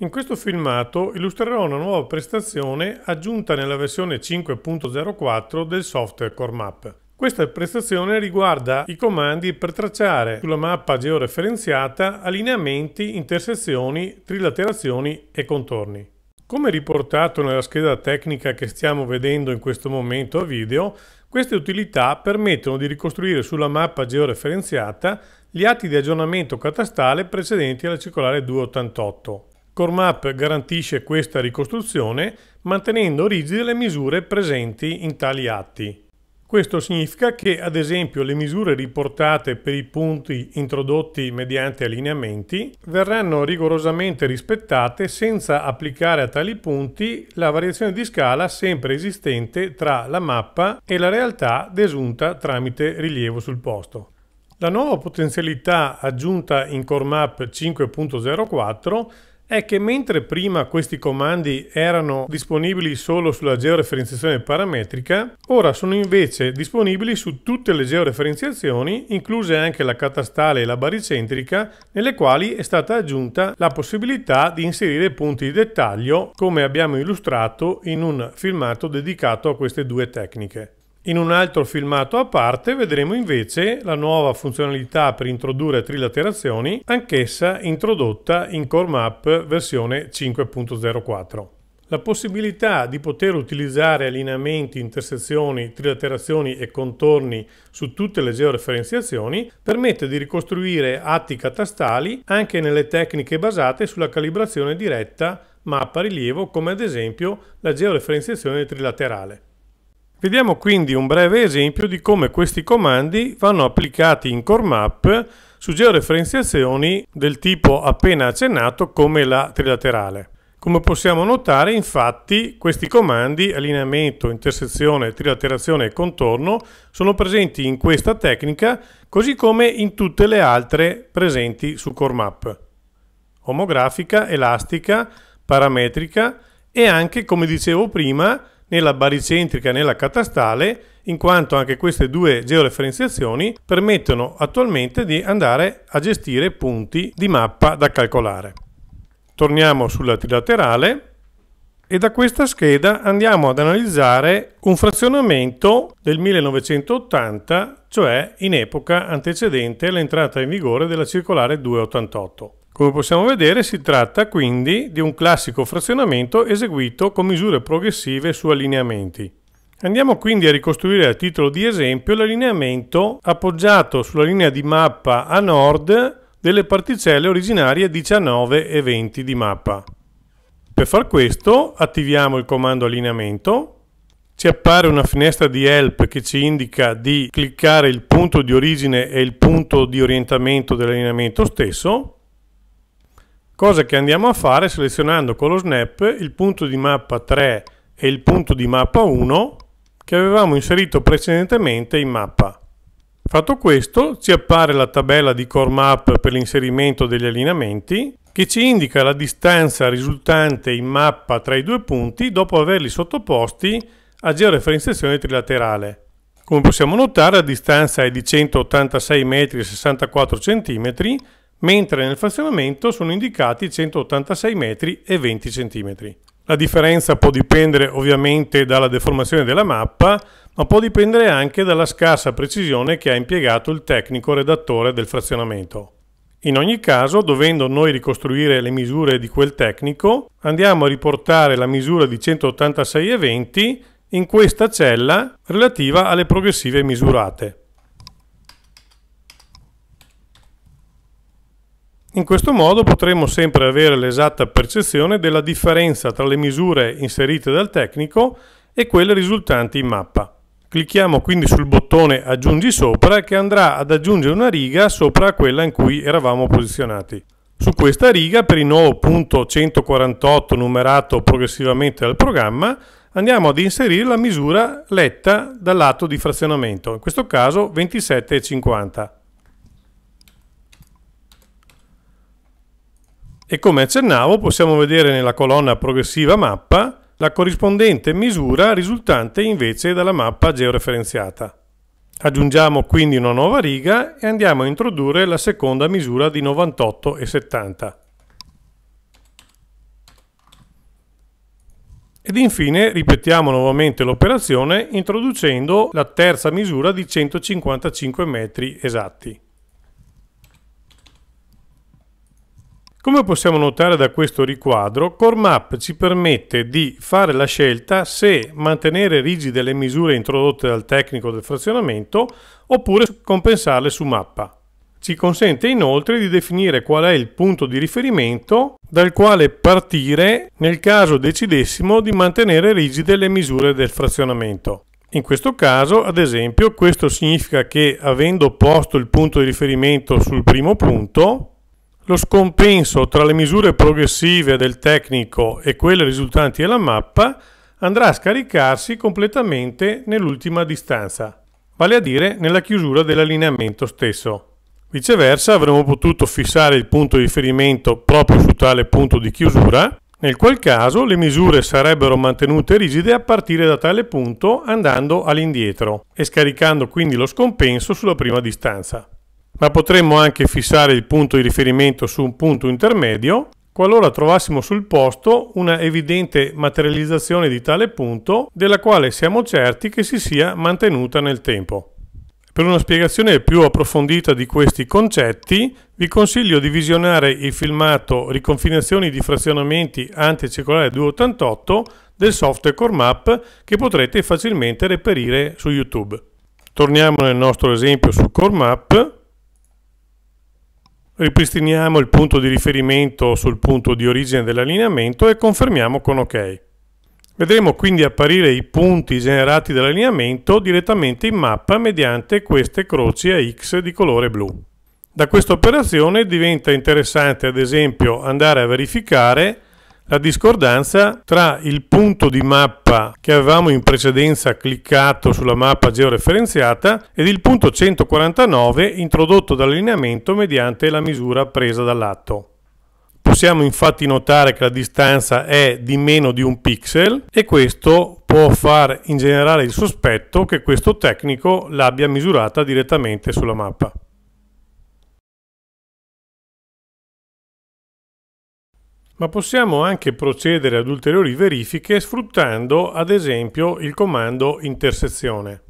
In questo filmato illustrerò una nuova prestazione aggiunta nella versione 5.04 del software CoreMap. Questa prestazione riguarda i comandi per tracciare sulla mappa georeferenziata allineamenti, intersezioni, trilaterazioni e contorni. Come riportato nella scheda tecnica che stiamo vedendo in questo momento a video, queste utilità permettono di ricostruire sulla mappa georeferenziata gli atti di aggiornamento catastale precedenti alla circolare 288. Cormap garantisce questa ricostruzione mantenendo rigide le misure presenti in tali atti. Questo significa che, ad esempio, le misure riportate per i punti introdotti mediante allineamenti verranno rigorosamente rispettate senza applicare a tali punti la variazione di scala sempre esistente tra la mappa e la realtà desunta tramite rilievo sul posto. La nuova potenzialità aggiunta in Core Map 5.04 è che mentre prima questi comandi erano disponibili solo sulla georeferenziazione parametrica, ora sono invece disponibili su tutte le georeferenziazioni, incluse anche la catastale e la baricentrica, nelle quali è stata aggiunta la possibilità di inserire punti di dettaglio, come abbiamo illustrato in un filmato dedicato a queste due tecniche. In un altro filmato a parte vedremo invece la nuova funzionalità per introdurre trilaterazioni, anch'essa introdotta in Core Map versione 5.04. La possibilità di poter utilizzare allineamenti, intersezioni, trilaterazioni e contorni su tutte le georeferenziazioni permette di ricostruire atti catastali anche nelle tecniche basate sulla calibrazione diretta mappa-rilievo come ad esempio la georeferenziazione trilaterale. Vediamo quindi un breve esempio di come questi comandi vanno applicati in Core Map su georeferenziazioni del tipo appena accennato come la trilaterale. Come possiamo notare, infatti, questi comandi allineamento, intersezione, trilaterazione e contorno sono presenti in questa tecnica, così come in tutte le altre presenti su Core Map. Omografica, elastica, parametrica e anche, come dicevo prima, nella baricentrica e nella catastale, in quanto anche queste due georeferenziazioni permettono attualmente di andare a gestire punti di mappa da calcolare. Torniamo sulla trilaterale e da questa scheda andiamo ad analizzare un frazionamento del 1980, cioè in epoca antecedente all'entrata in vigore della circolare 288. Come possiamo vedere si tratta quindi di un classico frazionamento eseguito con misure progressive su allineamenti. Andiamo quindi a ricostruire a titolo di esempio l'allineamento appoggiato sulla linea di mappa a nord delle particelle originarie 19 e 20 di mappa. Per far questo attiviamo il comando allineamento, ci appare una finestra di help che ci indica di cliccare il punto di origine e il punto di orientamento dell'allineamento stesso, cosa che andiamo a fare selezionando con lo snap il punto di mappa 3 e il punto di mappa 1 che avevamo inserito precedentemente in mappa. Fatto questo, ci appare la tabella di core map per l'inserimento degli allineamenti che ci indica la distanza risultante in mappa tra i due punti dopo averli sottoposti a georeferenziazione trilaterale. Come possiamo notare la distanza è di 186 metri e 64 centimetri mentre nel frazionamento sono indicati 186 metri e 20 cm. La differenza può dipendere ovviamente dalla deformazione della mappa, ma può dipendere anche dalla scarsa precisione che ha impiegato il tecnico redattore del frazionamento. In ogni caso, dovendo noi ricostruire le misure di quel tecnico, andiamo a riportare la misura di 186 e 20 in questa cella relativa alle progressive misurate. In questo modo potremo sempre avere l'esatta percezione della differenza tra le misure inserite dal tecnico e quelle risultanti in mappa. Clicchiamo quindi sul bottone Aggiungi sopra che andrà ad aggiungere una riga sopra quella in cui eravamo posizionati. Su questa riga, per il nuovo punto 148 numerato progressivamente dal programma, andiamo ad inserire la misura letta dal lato di frazionamento, in questo caso 27,50. E come accennavo possiamo vedere nella colonna progressiva mappa la corrispondente misura risultante invece dalla mappa georeferenziata. Aggiungiamo quindi una nuova riga e andiamo a introdurre la seconda misura di 98 e 70. Ed infine ripetiamo nuovamente l'operazione introducendo la terza misura di 155 metri esatti. Come possiamo notare da questo riquadro, Core Map ci permette di fare la scelta se mantenere rigide le misure introdotte dal tecnico del frazionamento oppure compensarle su mappa. Ci consente inoltre di definire qual è il punto di riferimento dal quale partire nel caso decidessimo di mantenere rigide le misure del frazionamento. In questo caso, ad esempio, questo significa che avendo posto il punto di riferimento sul primo punto, lo scompenso tra le misure progressive del tecnico e quelle risultanti della mappa andrà a scaricarsi completamente nell'ultima distanza, vale a dire nella chiusura dell'allineamento stesso. Viceversa avremmo potuto fissare il punto di riferimento proprio su tale punto di chiusura, nel qual caso le misure sarebbero mantenute rigide a partire da tale punto andando all'indietro e scaricando quindi lo scompenso sulla prima distanza ma potremmo anche fissare il punto di riferimento su un punto intermedio qualora trovassimo sul posto una evidente materializzazione di tale punto della quale siamo certi che si sia mantenuta nel tempo. Per una spiegazione più approfondita di questi concetti vi consiglio di visionare il filmato Riconfinazioni di frazionamenti anticircolare 288 del software Core Map che potrete facilmente reperire su YouTube. Torniamo nel nostro esempio su Core Map Ripristiniamo il punto di riferimento sul punto di origine dell'allineamento e confermiamo con OK. Vedremo quindi apparire i punti generati dall'allineamento direttamente in mappa mediante queste croci a X di colore blu. Da questa operazione diventa interessante ad esempio andare a verificare la discordanza tra il punto di mappa che avevamo in precedenza cliccato sulla mappa georeferenziata ed il punto 149 introdotto dall'allineamento mediante la misura presa dall'atto. Possiamo infatti notare che la distanza è di meno di un pixel e questo può far in generale il sospetto che questo tecnico l'abbia misurata direttamente sulla mappa. ma possiamo anche procedere ad ulteriori verifiche sfruttando ad esempio il comando intersezione.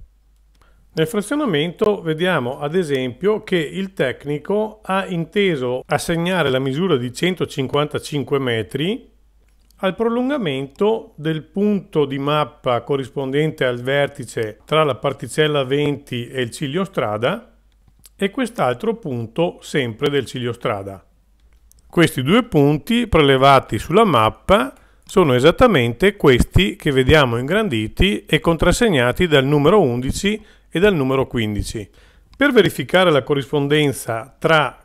Nel frazionamento vediamo ad esempio che il tecnico ha inteso assegnare la misura di 155 metri al prolungamento del punto di mappa corrispondente al vertice tra la particella 20 e il ciglio strada e quest'altro punto sempre del ciglio strada. Questi due punti prelevati sulla mappa sono esattamente questi che vediamo ingranditi e contrassegnati dal numero 11 e dal numero 15. Per verificare la corrispondenza tra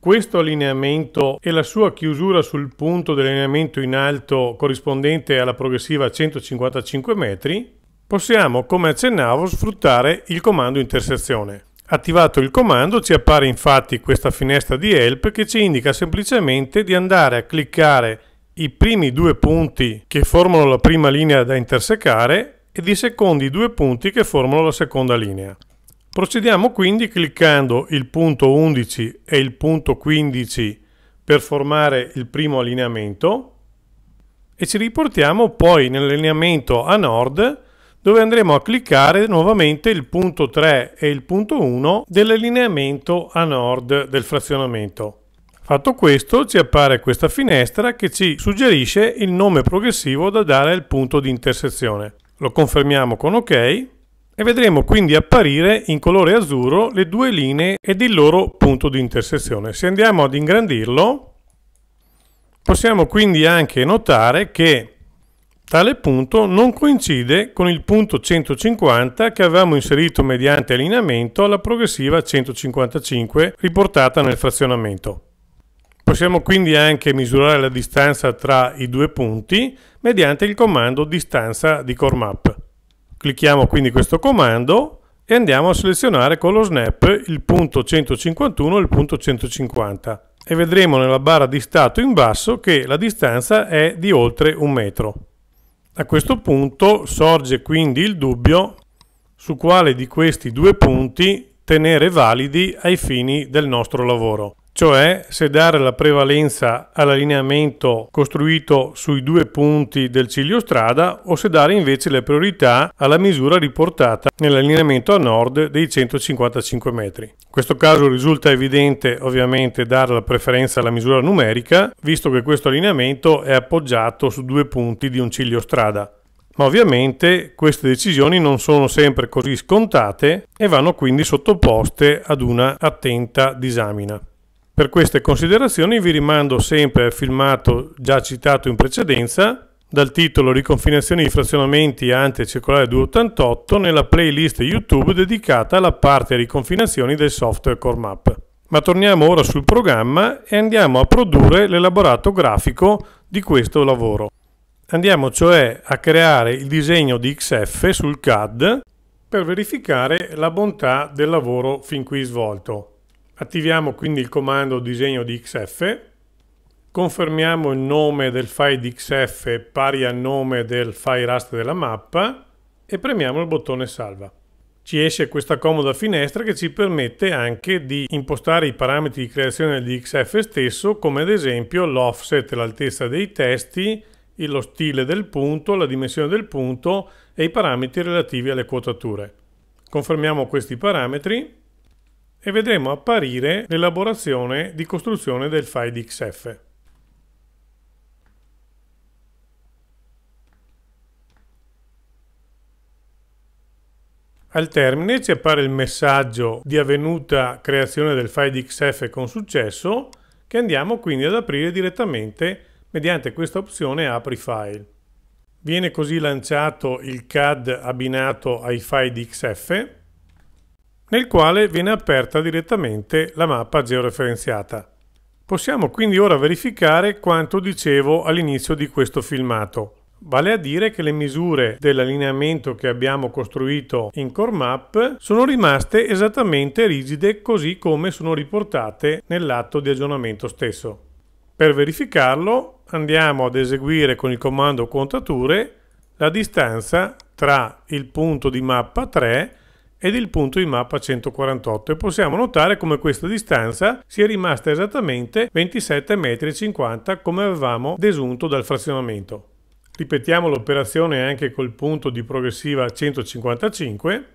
questo allineamento e la sua chiusura sul punto dell'allineamento in alto corrispondente alla progressiva 155 metri, possiamo, come accennavo, sfruttare il comando intersezione. Attivato il comando ci appare infatti questa finestra di help che ci indica semplicemente di andare a cliccare i primi due punti che formano la prima linea da intersecare ed i secondi due punti che formano la seconda linea. Procediamo quindi cliccando il punto 11 e il punto 15 per formare il primo allineamento e ci riportiamo poi nell'allineamento a nord dove andremo a cliccare nuovamente il punto 3 e il punto 1 dell'allineamento a nord del frazionamento. Fatto questo ci appare questa finestra che ci suggerisce il nome progressivo da dare al punto di intersezione. Lo confermiamo con OK e vedremo quindi apparire in colore azzurro le due linee ed il loro punto di intersezione. Se andiamo ad ingrandirlo possiamo quindi anche notare che Tale punto non coincide con il punto 150 che avevamo inserito mediante allineamento alla progressiva 155 riportata nel frazionamento. Possiamo quindi anche misurare la distanza tra i due punti mediante il comando distanza di core map. Clicchiamo quindi questo comando e andiamo a selezionare con lo snap il punto 151 e il punto 150 e vedremo nella barra di stato in basso che la distanza è di oltre un metro. A questo punto sorge quindi il dubbio su quale di questi due punti tenere validi ai fini del nostro lavoro cioè se dare la prevalenza all'allineamento costruito sui due punti del ciglio strada o se dare invece la priorità alla misura riportata nell'allineamento a nord dei 155 metri. In questo caso risulta evidente ovviamente dare la preferenza alla misura numerica, visto che questo allineamento è appoggiato su due punti di un ciglio strada. Ma ovviamente queste decisioni non sono sempre così scontate e vanno quindi sottoposte ad una attenta disamina. Per queste considerazioni vi rimando sempre al filmato già citato in precedenza dal titolo Riconfinazioni di frazionamenti ante circolare 288 nella playlist YouTube dedicata alla parte riconfinazioni del software CoreMap. Ma torniamo ora sul programma e andiamo a produrre l'elaborato grafico di questo lavoro. Andiamo cioè a creare il disegno di XF sul CAD per verificare la bontà del lavoro fin qui svolto. Attiviamo quindi il comando disegno di XF, confermiamo il nome del file di XF pari al nome del file rust della mappa e premiamo il bottone salva. Ci esce questa comoda finestra che ci permette anche di impostare i parametri di creazione di XF stesso come ad esempio l'offset, l'altezza dei testi, lo stile del punto, la dimensione del punto e i parametri relativi alle quotature. Confermiamo questi parametri e vedremo apparire l'elaborazione di costruzione del file XF. Al termine ci appare il messaggio di avvenuta creazione del file XF con successo che andiamo quindi ad aprire direttamente mediante questa opzione apri file. Viene così lanciato il CAD abbinato ai file XF nel quale viene aperta direttamente la mappa georeferenziata. Possiamo quindi ora verificare quanto dicevo all'inizio di questo filmato, vale a dire che le misure dell'allineamento che abbiamo costruito in Core Map sono rimaste esattamente rigide così come sono riportate nell'atto di aggiornamento stesso. Per verificarlo andiamo ad eseguire con il comando contature la distanza tra il punto di mappa 3 ed il punto di mappa 148 e possiamo notare come questa distanza sia rimasta esattamente 27,50 m come avevamo desunto dal frazionamento. Ripetiamo l'operazione anche col punto di progressiva 155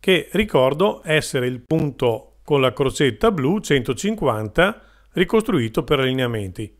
che ricordo essere il punto con la crocetta blu 150 ricostruito per allineamenti.